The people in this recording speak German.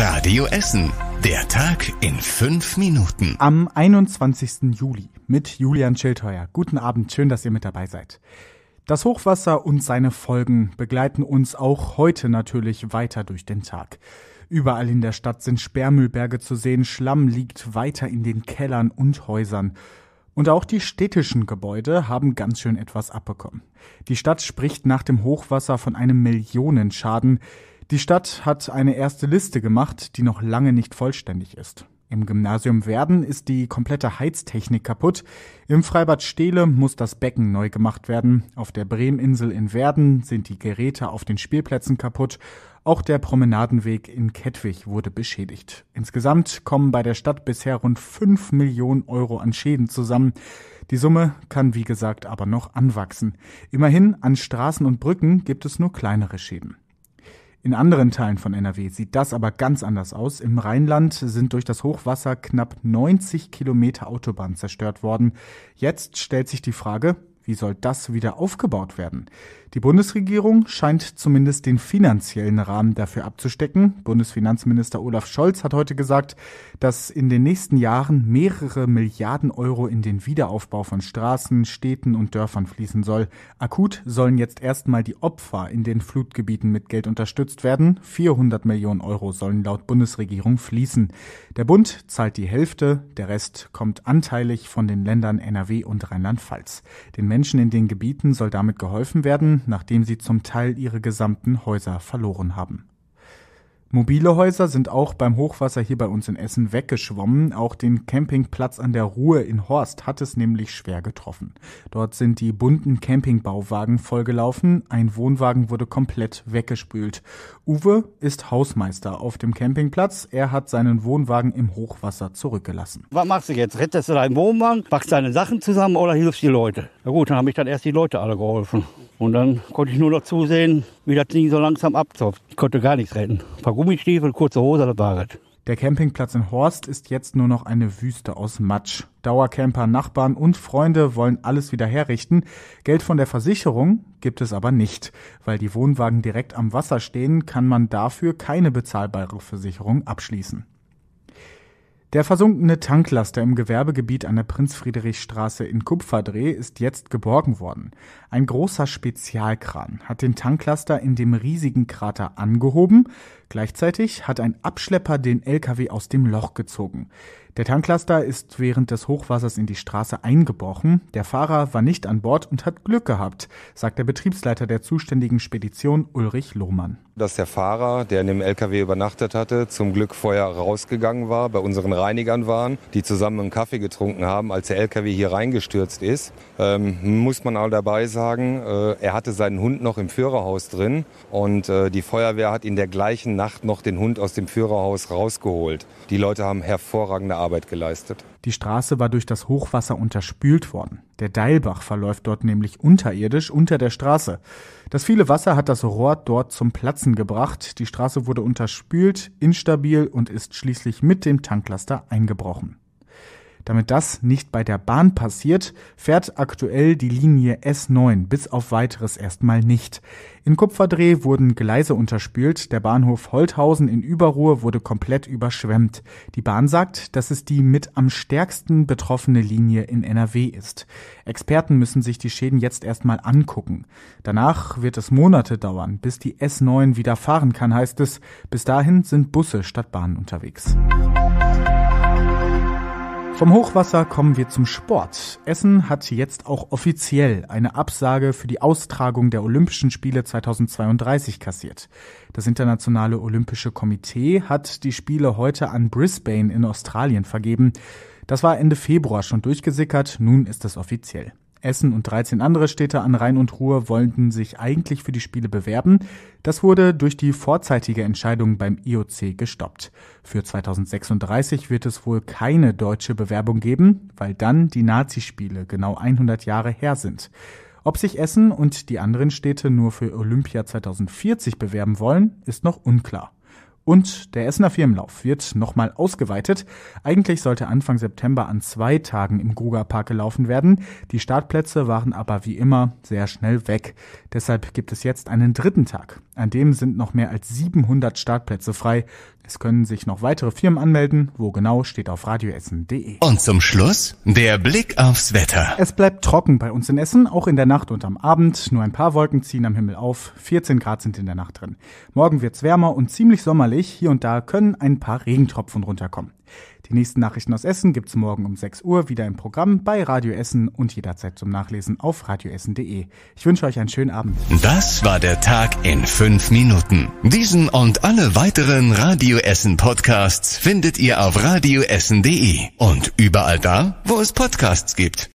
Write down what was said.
Radio Essen. Der Tag in fünf Minuten. Am 21. Juli mit Julian Schildheuer. Guten Abend, schön, dass ihr mit dabei seid. Das Hochwasser und seine Folgen begleiten uns auch heute natürlich weiter durch den Tag. Überall in der Stadt sind Sperrmüllberge zu sehen, Schlamm liegt weiter in den Kellern und Häusern. Und auch die städtischen Gebäude haben ganz schön etwas abbekommen. Die Stadt spricht nach dem Hochwasser von einem Millionenschaden. Die Stadt hat eine erste Liste gemacht, die noch lange nicht vollständig ist. Im Gymnasium Werden ist die komplette Heiztechnik kaputt. Im Freibad Stehle muss das Becken neu gemacht werden. Auf der Bremeninsel in Werden sind die Geräte auf den Spielplätzen kaputt. Auch der Promenadenweg in Kettwig wurde beschädigt. Insgesamt kommen bei der Stadt bisher rund 5 Millionen Euro an Schäden zusammen. Die Summe kann, wie gesagt, aber noch anwachsen. Immerhin an Straßen und Brücken gibt es nur kleinere Schäden. In anderen Teilen von NRW sieht das aber ganz anders aus. Im Rheinland sind durch das Hochwasser knapp 90 Kilometer Autobahn zerstört worden. Jetzt stellt sich die Frage, wie soll das wieder aufgebaut werden? Die Bundesregierung scheint zumindest den finanziellen Rahmen dafür abzustecken. Bundesfinanzminister Olaf Scholz hat heute gesagt, dass in den nächsten Jahren mehrere Milliarden Euro in den Wiederaufbau von Straßen, Städten und Dörfern fließen soll. Akut sollen jetzt erstmal die Opfer in den Flutgebieten mit Geld unterstützt werden. 400 Millionen Euro sollen laut Bundesregierung fließen. Der Bund zahlt die Hälfte, der Rest kommt anteilig von den Ländern NRW und Rheinland-Pfalz. Den Menschen in den Gebieten soll damit geholfen werden nachdem sie zum Teil ihre gesamten Häuser verloren haben. Mobile Häuser sind auch beim Hochwasser hier bei uns in Essen weggeschwommen. Auch den Campingplatz an der Ruhe in Horst hat es nämlich schwer getroffen. Dort sind die bunten Campingbauwagen vollgelaufen, ein Wohnwagen wurde komplett weggespült. Uwe ist Hausmeister auf dem Campingplatz. Er hat seinen Wohnwagen im Hochwasser zurückgelassen. Was machst du jetzt? Rettest du deinen Wohnwagen, packst deine Sachen zusammen oder hilfst die Leute? Na gut, dann haben mich dann erst die Leute alle geholfen. Und dann konnte ich nur noch zusehen, wie das Ding so langsam abzopft. Ich konnte gar nichts retten. Ein paar Gummistiefel, kurze Hose, das war es. Der Campingplatz in Horst ist jetzt nur noch eine Wüste aus Matsch. Dauercamper, Nachbarn und Freunde wollen alles wieder herrichten. Geld von der Versicherung gibt es aber nicht. Weil die Wohnwagen direkt am Wasser stehen, kann man dafür keine bezahlbare Versicherung abschließen. Der versunkene Tanklaster im Gewerbegebiet an der Prinz-Friedrich-Straße in Kupferdreh ist jetzt geborgen worden. Ein großer Spezialkran hat den Tanklaster in dem riesigen Krater angehoben, Gleichzeitig hat ein Abschlepper den LKW aus dem Loch gezogen. Der Tanklaster ist während des Hochwassers in die Straße eingebrochen. Der Fahrer war nicht an Bord und hat Glück gehabt, sagt der Betriebsleiter der zuständigen Spedition Ulrich Lohmann. Dass der Fahrer, der in dem LKW übernachtet hatte, zum Glück vorher rausgegangen war, bei unseren Reinigern waren, die zusammen einen Kaffee getrunken haben, als der LKW hier reingestürzt ist. Ähm, muss man auch dabei sagen, äh, er hatte seinen Hund noch im Führerhaus drin und äh, die Feuerwehr hat ihn der gleichen Nacht noch den Hund aus dem Führerhaus rausgeholt. Die Leute haben hervorragende Arbeit geleistet. Die Straße war durch das Hochwasser unterspült worden. Der Deilbach verläuft dort nämlich unterirdisch unter der Straße. Das viele Wasser hat das Rohr dort zum Platzen gebracht. Die Straße wurde unterspült, instabil und ist schließlich mit dem Tanklaster eingebrochen. Damit das nicht bei der Bahn passiert, fährt aktuell die Linie S9 bis auf weiteres erstmal nicht. In Kupferdreh wurden Gleise unterspült, der Bahnhof Holthausen in Überruhr wurde komplett überschwemmt. Die Bahn sagt, dass es die mit am stärksten betroffene Linie in NRW ist. Experten müssen sich die Schäden jetzt erstmal angucken. Danach wird es Monate dauern, bis die S9 wieder fahren kann, heißt es. Bis dahin sind Busse statt Bahnen unterwegs. Vom Hochwasser kommen wir zum Sport. Essen hat jetzt auch offiziell eine Absage für die Austragung der Olympischen Spiele 2032 kassiert. Das Internationale Olympische Komitee hat die Spiele heute an Brisbane in Australien vergeben. Das war Ende Februar schon durchgesickert, nun ist es offiziell. Essen und 13 andere Städte an Rhein und Ruhr wollten sich eigentlich für die Spiele bewerben. Das wurde durch die vorzeitige Entscheidung beim IOC gestoppt. Für 2036 wird es wohl keine deutsche Bewerbung geben, weil dann die Nazi-Spiele genau 100 Jahre her sind. Ob sich Essen und die anderen Städte nur für Olympia 2040 bewerben wollen, ist noch unklar. Und der Essener Firmenlauf wird nochmal ausgeweitet. Eigentlich sollte Anfang September an zwei Tagen im Park gelaufen werden. Die Startplätze waren aber wie immer sehr schnell weg. Deshalb gibt es jetzt einen dritten Tag. An dem sind noch mehr als 700 Startplätze frei. Es können sich noch weitere Firmen anmelden. Wo genau steht auf radioessen.de. Und zum Schluss der Blick aufs Wetter. Es bleibt trocken bei uns in Essen, auch in der Nacht und am Abend. Nur ein paar Wolken ziehen am Himmel auf. 14 Grad sind in der Nacht drin. Morgen wird's wärmer und ziemlich sommerlich. Augenblick. Hier und da können ein paar Regentropfen runterkommen. Die nächsten Nachrichten aus Essen gibt's morgen um 6 Uhr wieder im Programm bei Radio Essen und jederzeit zum Nachlesen auf radioessen.de. Ich wünsche euch einen schönen Abend. Das war der Tag in 5 Minuten. Diesen und alle weiteren Radio Essen Podcasts findet ihr auf radioessen.de und überall da, wo es Podcasts gibt.